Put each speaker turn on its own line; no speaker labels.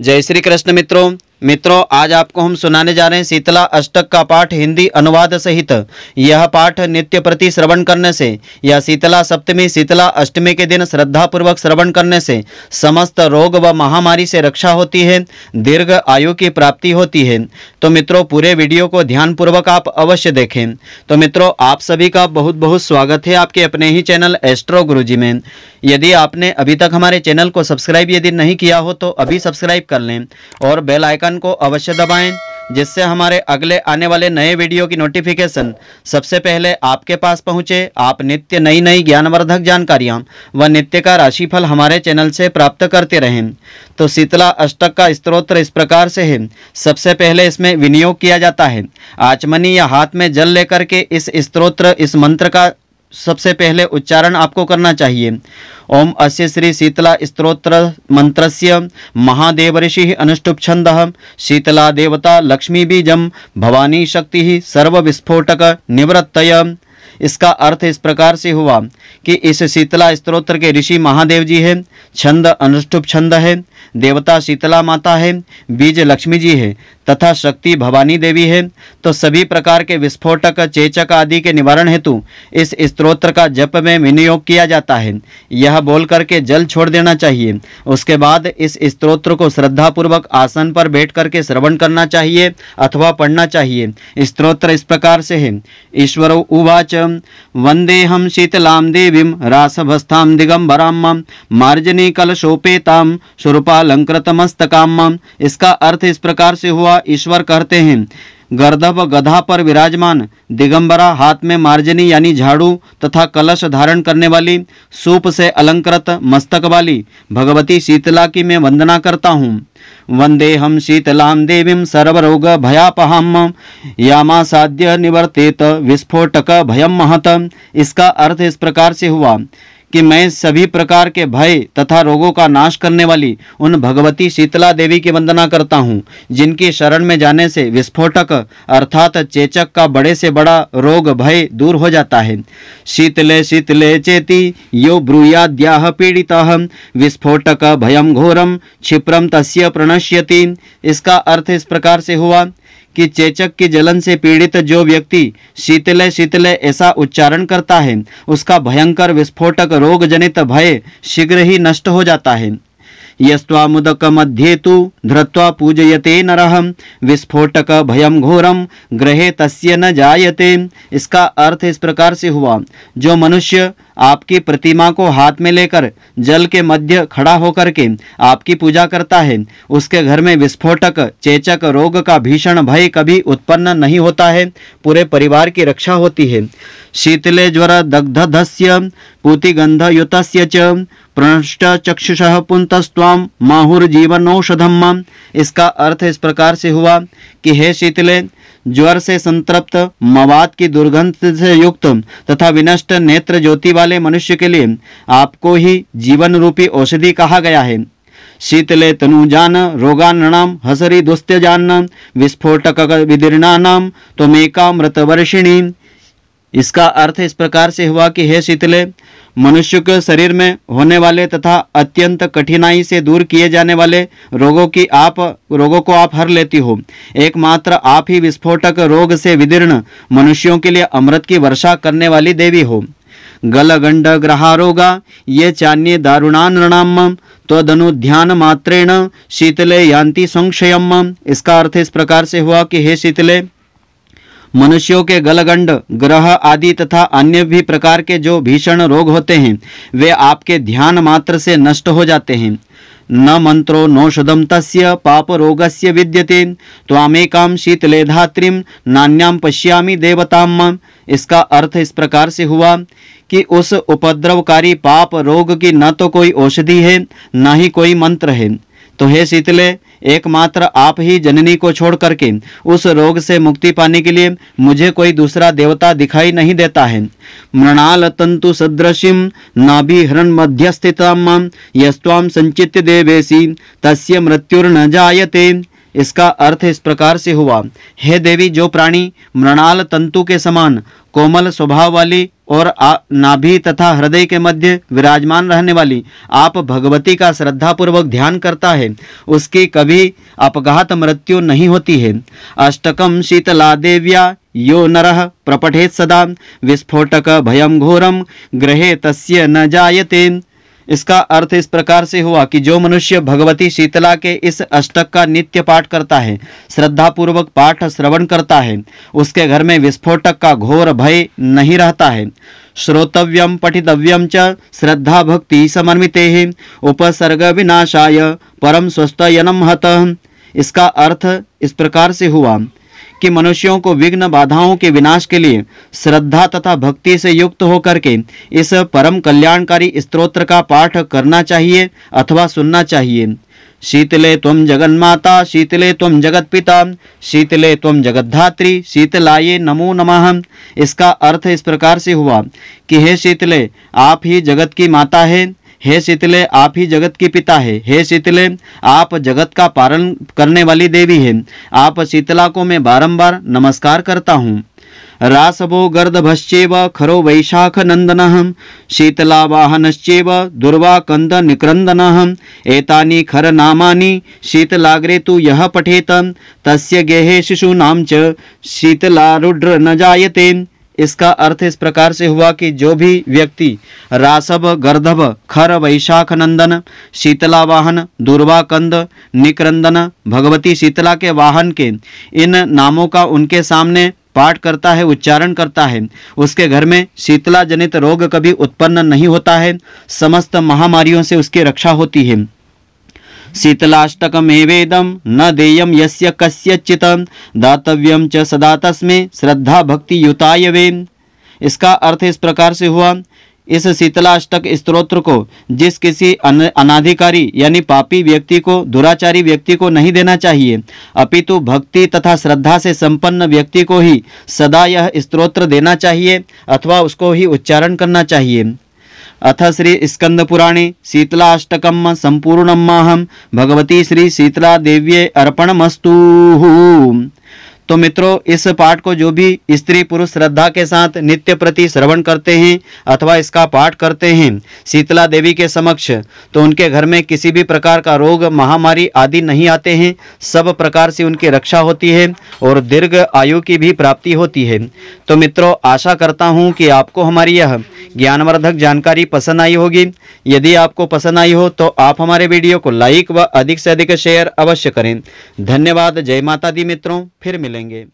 જય શ્રી કૃષ્ણ મિત્રો मित्रों आज आपको हम सुनाने जा रहे हैं शीतला अष्टक का पाठ हिंदी अनुवाद सहित यह पाठ नित्य प्रति श्रवण करने से या शीतला सप्तमी शीतला अष्टमी के दिन श्रद्धापूर्वक श्रवण करने से समस्त रोग व महामारी से रक्षा होती है दीर्घ आयु की प्राप्ति होती है तो मित्रों पूरे वीडियो को ध्यानपूर्वक आप अवश्य देखें तो मित्रों आप सभी का बहुत बहुत स्वागत है आपके अपने ही चैनल एस्ट्रो गुरु में यदि आपने अभी तक हमारे चैनल को सब्सक्राइब यदि नहीं किया हो तो अभी सब्सक्राइब कर लें और बेल आइकन आइकन को अवश्य दबाएं जिससे हमारे अगले आने वाले नए वीडियो की नोटिफिकेशन सबसे पहले आपके पास पहुंचे आप नित्य नई नई ज्ञानवर्धक जानकारियां व नित्य का राशिफल हमारे चैनल से प्राप्त करते रहें तो शीतला अष्टक का स्त्रोत्र इस प्रकार से है सबसे पहले इसमें विनियोग किया जाता है आचमनी या हाथ में जल लेकर के इस स्त्रोत्र इस मंत्र का सबसे पहले उच्चारण आपको करना चाहिए ओम अस्य श्री शीतला स्त्रोत्र मंत्र महादेव ऋषि अनुष्टुप छंद शीतला देवता लक्ष्मी बीजम भवानी शक्ति विस्फोटक निवृत्तय इसका अर्थ इस प्रकार से हुआ कि इस शीतला स्त्रोत्र के ऋषि महादेव जी हैं छंद अनुष्टुप छंद है देवता शीतला माता है बीज लक्ष्मी जी है तथा शक्ति भवानी देवी है तो सभी प्रकार के विस्फोटक चेचक आदि के निवारण हेतु इस स्त्रोत्र का जप में विनियोग किया जाता है यह बोल करके जल छोड़ देना चाहिए उसके बाद इस स्त्रोत्र को श्रद्धापूर्वक आसन पर बैठ करके श्रवण करना चाहिए अथवा पढ़ना चाहिए स्त्रोत्र इस, इस प्रकार से है ईश्वर उवाच वन्देऽहं शीतलाम देवीं रासभस्थां दिगम्बरां मां मार्जनी कलशोपेतां स्वरूपालंकृतमस्तकां मां इसका अर्थ इस प्रकार से हुआ ईश्वर कहते हैं गर्दभ गधा पर विराजमान दिगंबरा हाथ में मार्जनी यानी झाड़ू तथा कलश धारण करने वाली सूप से अलंकृत मस्तक वाली भगवती शीतला की मैं वंदना करता हूँ वंदे हम शीतलाम देवीम सर्वरोग भयापहम साध्य निवर्तित विस्फोटक भयम महत इसका अर्थ इस प्रकार से हुआ कि मैं सभी प्रकार के भय तथा रोगों का नाश करने वाली उन भगवती शीतला देवी की वंदना करता हूँ जिनकी शरण में जाने से विस्फोटक अर्थात चेचक का बड़े से बड़ा रोग भय दूर हो जाता है शीतले शीतले चेती यो ब्रूयाद्या पीड़िता विस्फोटक भयम घोरम क्षिप्रम तस् प्रणश्यति इसका अर्थ इस प्रकार से हुआ कि चेचक की जलन से पीड़ित जो व्यक्ति शीतले शीतले ऐसा उच्चारण करता है उसका भयंकर विस्फोटक रोग जनित भय शीघ्र ही नष्ट हो जाता है यस्वा मुदक यस्वामुदकमध्ये तो धृत्वा पूजयते नरह विस्फोटक भयम घोरम ग्रहे तस् न जायते इसका अर्थ इस प्रकार से हुआ जो मनुष्य आपकी प्रतिमा को हाथ में लेकर जल के मध्य खड़ा होकर के आपकी पूजा करता है उसके घर में विस्फोटक चेचक रोग का भीषण भय कभी उत्पन्न नहीं होता है पूरे परिवार की रक्षा होती है शीतले ज्वर दग्धस्य पूतिगंधयुतस्य च प्रणष्ट चक्षुष पुंतस्वाम माहुर जीवनौषधम इसका अर्थ इस प्रकार से हुआ कि हे शीतले ज्वर से संतृप्त मवाद की दुर्गंध से युक्त तथा विनष्ट नेत्र ज्योति वाले मनुष्य के लिए आपको ही जीवन रूपी औषधि कहा गया है शीतले तनु जान रोगान्नाम हसरी जान विस्फोटक विदीर्णानाम मृतवर्षिणी इसका अर्थ इस प्रकार से हुआ कि हे शीतले मनुष्य के शरीर में होने वाले तथा अत्यंत कठिनाई से दूर किए जाने वाले रोगों की आप रोगों को आप हर लेती हो एकमात्र आप ही विस्फोटक रोग से विदीर्ण मनुष्यों के लिए अमृत की वर्षा करने वाली देवी हो गलगंड ग्रहारोगा ये चान्य दारुणानृणाम तो ध्यान मात्रेण शीतले यांति संशयम इसका अर्थ इस प्रकार से हुआ कि हे शीतले मनुष्यों के गलगंड ग्रह आदि तथा अन्य भी प्रकार के जो भीषण रोग होते हैं वे आपके ध्यान मात्र से नष्ट हो जाते हैं न मंत्रो नौषधम तस्य पाप से विद्यते त्वामेकाम शीतले नान्याम पश्यामी देवताम इसका अर्थ इस प्रकार से हुआ कि उस उपद्रवकारी पाप रोग की न तो कोई औषधि है न ही कोई मंत्र है तो हे शीतले एकमात्र आप ही जननी को छोड़ करके उस रोग से मुक्ति पाने के लिए मुझे कोई दूसरा देवता दिखाई नहीं देता है मृणाल तंतु सदृशी नाभिहरण मध्यस्थितम यस्वाम संचित देवेशी तस्य मृत्युर्न जायते इसका अर्थ इस प्रकार से हुआ हे देवी जो प्राणी मृणाल तंतु के समान कोमल स्वभाव वाली और नाभि तथा हृदय के मध्य विराजमान रहने वाली आप भगवती का श्रद्धापूर्वक ध्यान करता है उसकी कभी अपघात मृत्यु नहीं होती है अष्टकम शीतला देव्या यो नरः प्रपठेत सदा विस्फोटक भयम घोरम ग्रहे तस्य न जायते इसका अर्थ इस प्रकार से हुआ कि जो मनुष्य भगवती शीतला के इस अष्टक का नित्य पाठ करता है श्रद्धापूर्वक पाठ श्रवण करता है उसके घर में विस्फोटक का घोर भय नहीं रहता है श्रोतव्यम पठितव्यम च श्रद्धा भक्ति समन्विते उपसर्ग विनाशाय परम यनम हत इसका अर्थ इस प्रकार से हुआ कि मनुष्यों को विघ्न बाधाओं के विनाश के लिए श्रद्धा तथा भक्ति से युक्त होकर के इस परम कल्याणकारी स्त्रोत्र का पाठ करना चाहिए अथवा सुनना चाहिए शीतले तुम जगन्माता शीतले तुम जगत पिता शीतले तुम जगद्धात्री शीतलाये नमो नमः इसका अर्थ इस प्रकार से हुआ कि हे शीतले आप ही जगत की माता है हे शीतले आप ही जगत के पिता है हे शीतले आप जगत का पालन करने वाली देवी है आप शीतला को मैं बारंबार नमस्कार करता हूँ रासभो गर्दभश्चेव खरो वैशाख नंदन दुर्वा कंद निक्रंदन एता खर नामा शीतलाग्रे तो यह पठेत तस् गेहे शिशूना च शीतलारुद्र न जायते इसका अर्थ इस प्रकार से हुआ कि जो भी व्यक्ति रासभ गर्धभ खर वैशाख नंदन शीतला वाहन दुर्वाकंद निक्रंदन भगवती शीतला के वाहन के इन नामों का उनके सामने पाठ करता है उच्चारण करता है उसके घर में शीतला जनित रोग कभी उत्पन्न नहीं होता है समस्त महामारियों से उसकी रक्षा होती है शीतलाष्टकमेवेदम न देयम यस्य कस्यचित् दातव्यम च सदा तस्में श्रद्धा भक्ति युताय वे इसका अर्थ इस प्रकार से हुआ इस शीतलाष्टक स्त्रोत्र को जिस किसी अनाधिकारी यानी पापी व्यक्ति को दुराचारी व्यक्ति को नहीं देना चाहिए अपितु भक्ति तथा श्रद्धा से संपन्न व्यक्ति को ही सदा यह स्त्रोत्र देना चाहिए अथवा उसको ही उच्चारण करना चाहिए अथ श्री स्कंदपुराणे संपूर्ण महम भगवती श्री शीतला देव्ये तो मित्रों इस पाठ को जो भी स्त्री पुरुष श्रद्धा के साथ नित्य प्रति श्रवण करते हैं अथवा इसका पाठ करते हैं शीतला देवी के समक्ष तो उनके घर में किसी भी प्रकार का रोग महामारी आदि नहीं आते हैं सब प्रकार से उनकी रक्षा होती है और दीर्घ आयु की भी प्राप्ति होती है तो मित्रों आशा करता हूँ कि आपको हमारी यह ज्ञानवर्धक जानकारी पसंद आई होगी यदि आपको पसंद आई हो तो आप हमारे वीडियो को लाइक व अधिक से अधिक शेयर अवश्य करें धन्यवाद जय माता दी मित्रों फिर मिलें करेंगे